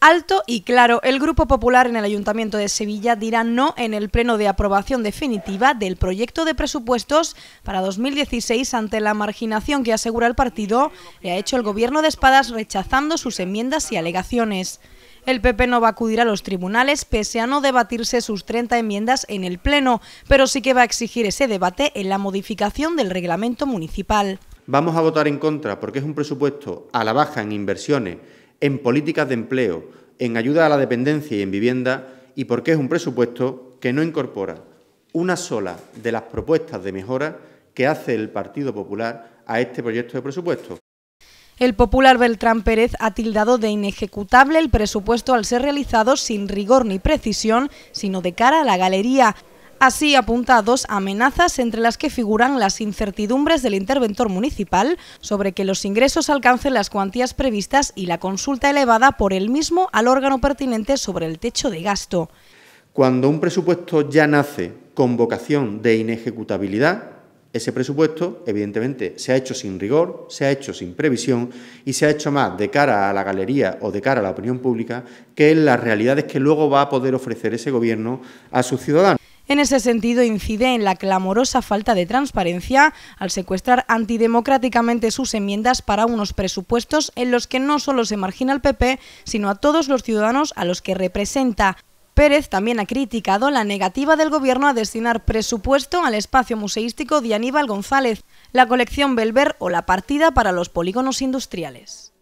Alto y claro, el Grupo Popular en el Ayuntamiento de Sevilla dirá no en el pleno de aprobación definitiva del proyecto de presupuestos para 2016 ante la marginación que asegura el partido le ha hecho el Gobierno de Espadas rechazando sus enmiendas y alegaciones. El PP no va a acudir a los tribunales pese a no debatirse sus 30 enmiendas en el pleno, pero sí que va a exigir ese debate en la modificación del reglamento municipal. Vamos a votar en contra porque es un presupuesto a la baja en inversiones en políticas de empleo, en ayuda a la dependencia y en vivienda, y porque es un presupuesto que no incorpora una sola de las propuestas de mejora que hace el Partido Popular a este proyecto de presupuesto. El popular Beltrán Pérez ha tildado de inejecutable el presupuesto al ser realizado sin rigor ni precisión, sino de cara a la galería, Así apuntados amenazas entre las que figuran las incertidumbres del interventor municipal sobre que los ingresos alcancen las cuantías previstas y la consulta elevada por él mismo al órgano pertinente sobre el techo de gasto. Cuando un presupuesto ya nace con vocación de inejecutabilidad, ese presupuesto, evidentemente, se ha hecho sin rigor, se ha hecho sin previsión y se ha hecho más de cara a la galería o de cara a la opinión pública que en las realidades que luego va a poder ofrecer ese gobierno a sus ciudadanos. En ese sentido, incide en la clamorosa falta de transparencia al secuestrar antidemocráticamente sus enmiendas para unos presupuestos en los que no solo se margina al PP, sino a todos los ciudadanos a los que representa. Pérez también ha criticado la negativa del Gobierno a destinar presupuesto al espacio museístico de Aníbal González, la colección Belver o la partida para los polígonos industriales.